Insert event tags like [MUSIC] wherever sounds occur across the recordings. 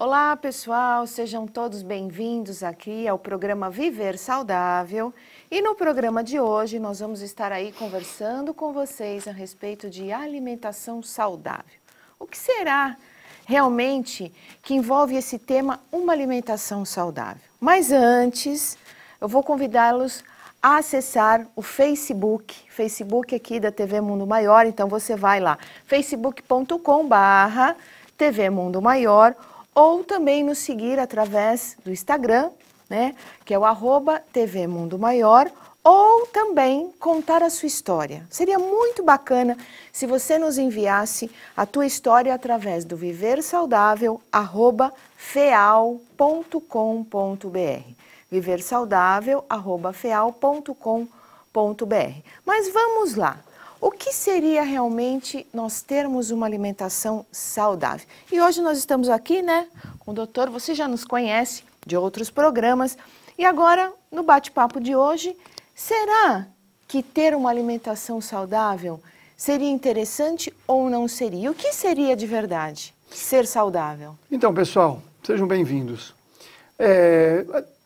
Olá, pessoal, sejam todos bem-vindos aqui ao programa Viver Saudável. E no programa de hoje nós vamos estar aí conversando com vocês a respeito de alimentação saudável. O que será realmente que envolve esse tema uma alimentação saudável? Mas antes, eu vou convidá-los a acessar o Facebook, Facebook aqui da TV Mundo Maior, então você vai lá, facebook.com barra TV Mundo Maior ou também nos seguir através do Instagram, né, que é o arroba TV Mundo Maior, ou também contar a sua história. Seria muito bacana se você nos enviasse a tua história através do viversaudável@feal.com.br. viversaudável@feal.com.br. Mas vamos lá. O que seria realmente nós termos uma alimentação saudável? E hoje nós estamos aqui, né, com o doutor, você já nos conhece de outros programas. E agora, no bate-papo de hoje, será que ter uma alimentação saudável seria interessante ou não seria? O que seria de verdade ser saudável? Então, pessoal, sejam bem-vindos. É,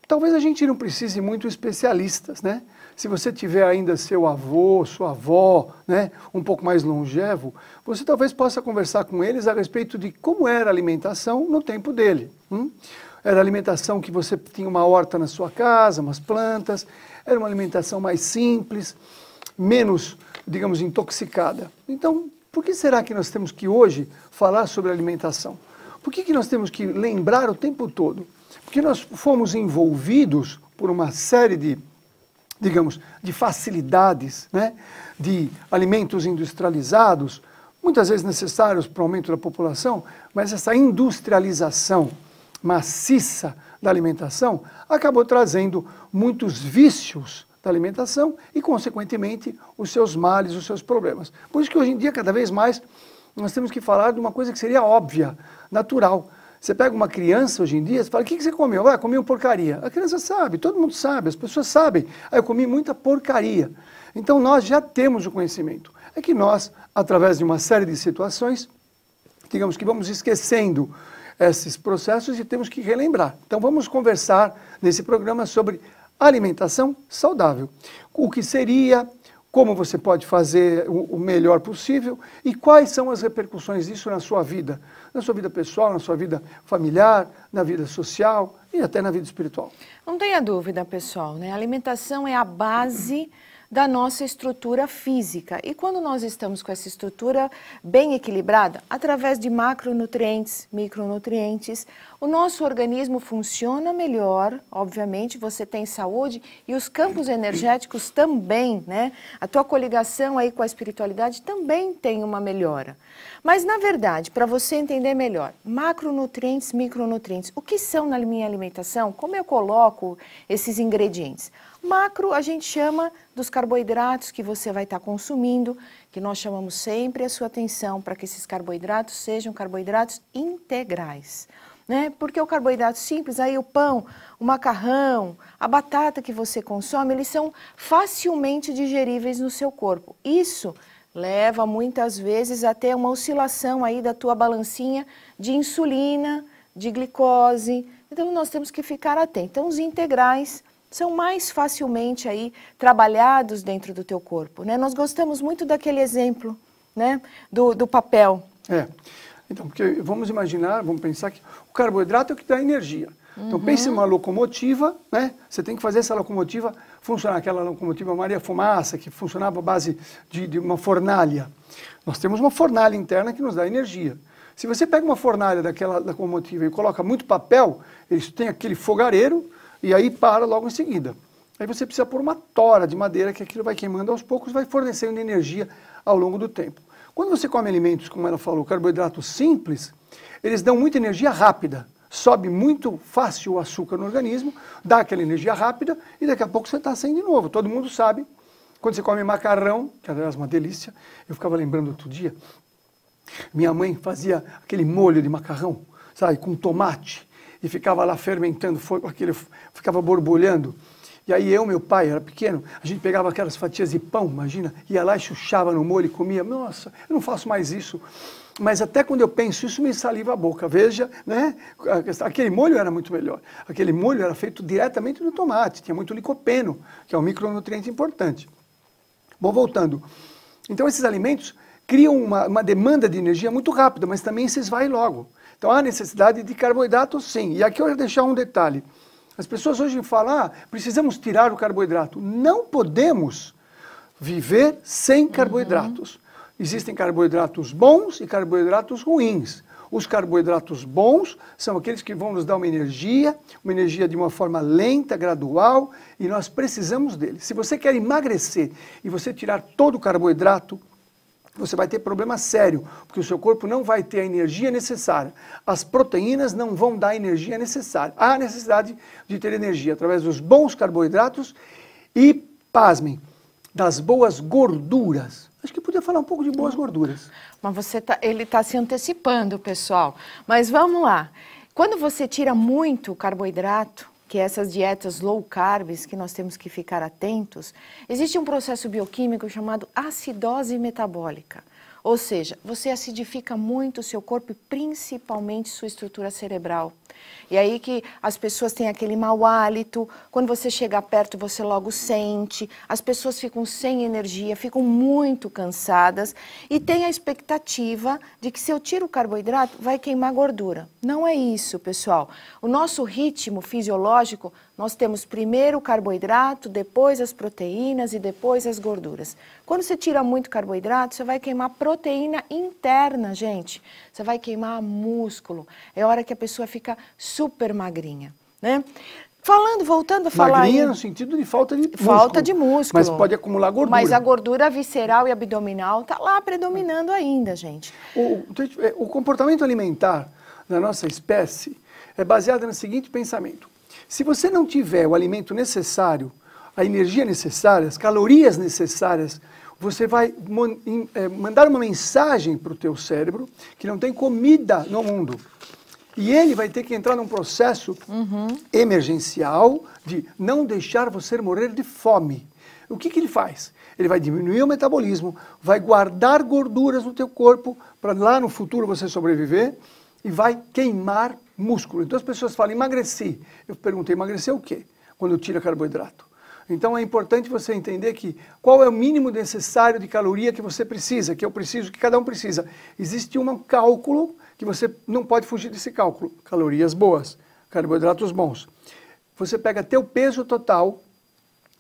talvez a gente não precise muito especialistas, né? se você tiver ainda seu avô, sua avó, né, um pouco mais longevo, você talvez possa conversar com eles a respeito de como era a alimentação no tempo dele. Hum? Era alimentação que você tinha uma horta na sua casa, umas plantas, era uma alimentação mais simples, menos, digamos, intoxicada. Então, por que será que nós temos que hoje falar sobre alimentação? Por que, que nós temos que lembrar o tempo todo? Porque nós fomos envolvidos por uma série de digamos, de facilidades, né, de alimentos industrializados, muitas vezes necessários para o aumento da população, mas essa industrialização maciça da alimentação acabou trazendo muitos vícios da alimentação e, consequentemente, os seus males, os seus problemas. Por isso que hoje em dia, cada vez mais, nós temos que falar de uma coisa que seria óbvia, natural, você pega uma criança hoje em dia, você fala, o que, você comeu? Ah, comi uma porcaria. A criança sabe, todo mundo sabe, as pessoas sabem. Ah, eu comi muita porcaria. Então nós já temos o conhecimento. É que nós, através de uma série de situações, digamos que vamos esquecendo esses processos e temos que relembrar. Então vamos conversar nesse programa sobre alimentação saudável. O que seria, como você pode fazer o, melhor possível e quais são as repercussões disso na sua vida, na sua vida pessoal, na sua vida familiar, na vida social e até na vida espiritual. Não tenha dúvida, pessoal, né? A alimentação é a base da nossa estrutura física. E quando nós estamos com essa estrutura bem equilibrada, através de macronutrientes, micronutrientes, o nosso organismo funciona melhor, obviamente, você tem saúde e os campos energéticos também, né? A tua coligação aí com a espiritualidade também tem uma melhora. Mas, na verdade, para você entender melhor, macronutrientes, micronutrientes, o que são na minha alimentação? Como eu coloco esses ingredientes? Macro a gente chama dos carboidratos que você vai estar tá consumindo, que nós chamamos sempre a sua atenção para que esses carboidratos sejam carboidratos integrais né? Porque o carboidrato simples, aí o pão, o macarrão, a batata que você consome, eles são facilmente digeríveis no seu corpo. Isso leva muitas vezes até uma oscilação aí da tua balancinha de insulina, de glicose. Então nós temos que ficar atentos. Então os integrais são mais facilmente aí trabalhados dentro do teu corpo, né? Nós gostamos muito daquele exemplo, né, do, do papel. É. Então, porque vamos imaginar, vamos pensar que o carboidrato é o que dá energia. Então, uhum. pense em uma locomotiva, né? Você tem que fazer essa locomotiva funcionar. Aquela locomotiva Maria Fumaça, que funcionava à base de, de uma fornalha. Nós temos uma fornalha interna que nos dá energia. Se você pega uma fornalha daquela locomotiva e coloca muito papel, isso tem aquele fogareiro e aí para logo em seguida. Aí você precisa pôr uma tora de madeira que aquilo vai queimando aos poucos, vai fornecendo energia ao longo do tempo. Quando você come alimentos, como ela falou, carboidratos simples, eles dão muita energia rápida. Sobe muito fácil o açúcar no organismo, dá aquela energia rápida e daqui a pouco você está sem de novo. Todo mundo sabe. Quando você come macarrão, que aliás é uma delícia, eu ficava lembrando outro dia, minha mãe fazia aquele molho de macarrão, sabe, com tomate, e ficava lá fermentando, foi, aquele, ficava borbulhando. E aí eu, meu pai, era pequeno, a gente pegava aquelas fatias de pão, imagina, ia lá e chuchava no molho e comia. Nossa, eu não faço mais isso. Mas até quando eu penso isso, me saliva a boca. Veja, né? Aquele molho era muito melhor. Aquele molho era feito diretamente no tomate, tinha muito licopeno, que é um micronutriente importante. Bom, voltando. Então esses alimentos criam uma, uma demanda de energia muito rápida, mas também se esvai logo. Então há necessidade de carboidrato, sim. E aqui eu vou deixar um detalhe. As pessoas hoje falam, ah, precisamos tirar o carboidrato. Não podemos viver sem uhum. carboidratos. Uhum. Existem carboidratos bons e carboidratos ruins. Os carboidratos bons são aqueles que vão nos dar uma energia, uma energia de uma forma lenta, gradual, e nós precisamos deles. Se você quer emagrecer e você tirar todo o carboidrato, você vai ter problema sério, porque o seu corpo não vai ter a energia necessária. As proteínas não vão dar a energia necessária. Há necessidade de ter energia através dos bons carboidratos e, pasmem, das boas gorduras. Acho que podia falar um pouco de boas gorduras. Mas você tá, ele está se antecipando, pessoal. Mas vamos lá. Quando você tira muito carboidrato, que essas dietas low carbs que nós temos que ficar atentos, existe um processo bioquímico chamado acidose metabólica. Ou seja, você acidifica muito o seu corpo e principalmente sua estrutura cerebral. E aí que as pessoas têm aquele mau hálito, quando você chega perto você logo sente, as pessoas ficam sem energia, ficam muito cansadas e tem a expectativa de que se eu tiro o carboidrato vai queimar gordura. Não é isso, pessoal. O nosso ritmo fisiológico nós temos primeiro o carboidrato, depois as proteínas e depois as gorduras. Quando você tira muito carboidrato, você vai queimar proteína interna, gente. Você vai queimar músculo. É hora que a pessoa fica super magrinha, né? Falando, voltando a falar. Magrinha no sentido de falta de músculo. Falta de músculo. Mas pode acumular gordura. Mas a gordura visceral e abdominal está lá predominando ainda, gente. O, o comportamento alimentar da nossa espécie é baseado no seguinte pensamento: se você não tiver o alimento necessário, a energia necessária, as calorias necessárias, você vai eh, mandar uma mensagem para o teu cérebro que não tem comida no mundo. E ele vai ter que entrar num processo uhum. emergencial de não deixar você morrer de fome. O que, que ele faz? Ele vai diminuir o metabolismo, vai guardar gorduras no teu corpo para lá no futuro você sobreviver e vai queimar músculo. Então as pessoas falam, emagreci. Eu perguntei, emagrecer o quê? Quando tira carboidrato. Então é importante você entender que qual é o mínimo necessário de caloria que você precisa, que eu preciso, que cada um precisa. Existe um cálculo que você não pode fugir desse cálculo. Calorias boas, carboidratos bons. Você pega teu peso total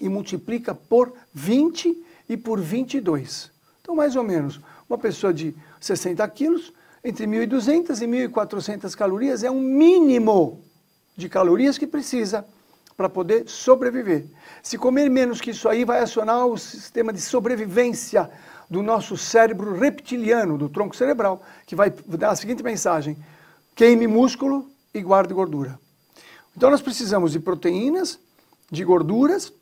e multiplica por 20 e por 22. Então mais ou menos, uma pessoa de 60 quilos entre 1.200 e 1.400 calorias é um mínimo de calorias que precisa para poder sobreviver. Se comer menos que isso aí, vai acionar o sistema de sobrevivência do nosso cérebro reptiliano, do tronco cerebral, que vai dar a seguinte mensagem: queime músculo e guarde gordura. Então nós precisamos de proteínas, de gorduras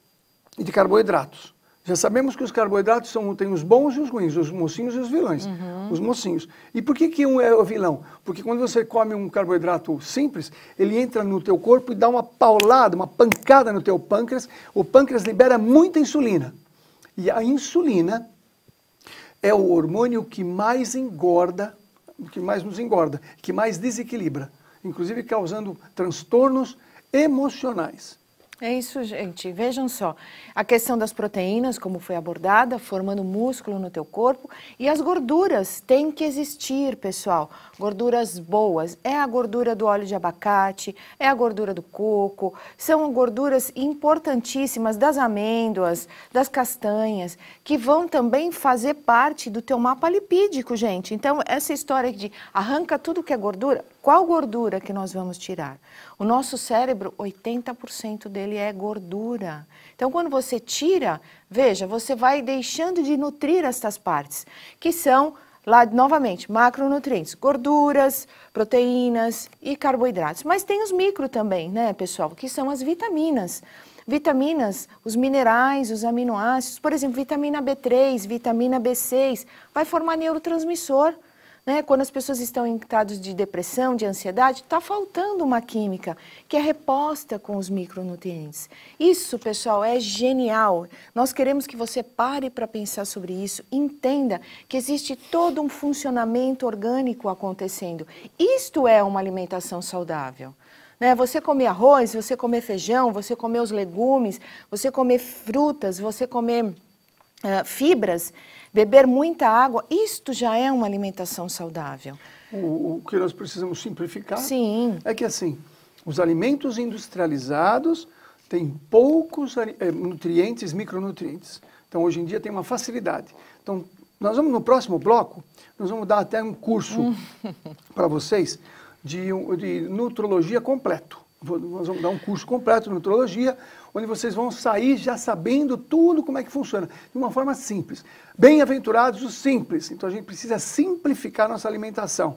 e de carboidratos. Já sabemos que os carboidratos são, tem os bons e os ruins, os mocinhos e os vilões. Uhum. Os mocinhos. E por que, que um é o vilão? Porque quando você come um carboidrato simples, ele entra no teu corpo e dá uma paulada, uma pancada no teu pâncreas. O pâncreas libera muita insulina. E a insulina é o hormônio que mais engorda, que mais nos engorda, que mais desequilibra, inclusive causando transtornos emocionais. É isso, gente. Vejam só, a questão das proteínas, como foi abordada, formando músculo no teu corpo, e as gorduras têm que existir, pessoal. Gorduras boas, é a gordura do óleo de abacate, é a gordura do coco, são gorduras importantíssimas das amêndoas, das castanhas, que vão também fazer parte do teu mapa lipídico, gente. Então, essa história de arranca tudo que é gordura, qual gordura que nós vamos tirar? O nosso cérebro, 80% dele ele é gordura. Então, quando você tira, veja, você vai deixando de nutrir estas partes, que são, lá novamente, macronutrientes, gorduras, proteínas e carboidratos. Mas tem os micro também, né, pessoal, que são as vitaminas. Vitaminas, os minerais, os aminoácidos, por exemplo, vitamina B3, vitamina B6, vai formar neurotransmissor né? quando as pessoas estão em estados de depressão, de ansiedade, está faltando uma química que é reposta com os micronutrientes. Isso, pessoal, é genial. Nós queremos que você pare para pensar sobre isso, entenda que existe todo um funcionamento orgânico acontecendo. Isto é uma alimentação saudável. Né? Você comer arroz, você comer feijão, você comer os legumes, você comer frutas, você comer uh, fibras, beber muita água, isto já é uma alimentação saudável. O, o que nós precisamos simplificar Sim. é que assim, os alimentos industrializados têm poucos eh, nutrientes, micronutrientes. Então hoje em dia tem uma facilidade. Então nós vamos no próximo bloco, nós vamos dar até um curso [LAUGHS] para vocês de, de nutrologia completo. Nós vamos dar um curso completo de nutrologia onde vocês vão sair já sabendo tudo como é que funciona, de uma forma simples. Bem-aventurados os simples. Então a gente precisa simplificar nossa alimentação.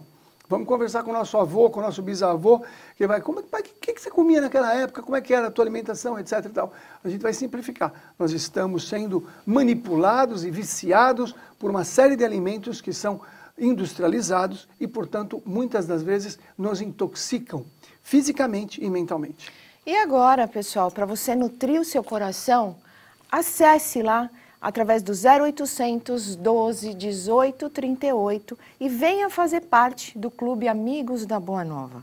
Vamos conversar com o nosso avô, com o nosso bisavô, que vai, como é que, que você comia naquela época, como é que era a tua alimentação, etc e tal. A gente vai simplificar. Nós estamos sendo manipulados e viciados por uma série de alimentos que são industrializados e, portanto, muitas das vezes nos intoxicam fisicamente e mentalmente. E agora, pessoal, para você nutrir o seu coração, acesse lá através do 0800 12 18 38 e venha fazer parte do Clube Amigos da Boa Nova.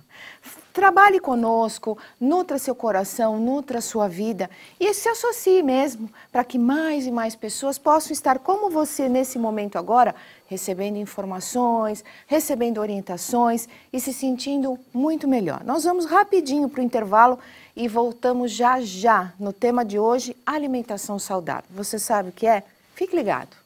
Trabalhe conosco, nutra seu coração, nutra sua vida e se associe mesmo para que mais e mais pessoas possam estar como você nesse momento agora, recebendo informações, recebendo orientações e se sentindo muito melhor. Nós vamos rapidinho para o intervalo e voltamos já já no tema de hoje, alimentação saudável. Você sabe o que é? Fique ligado.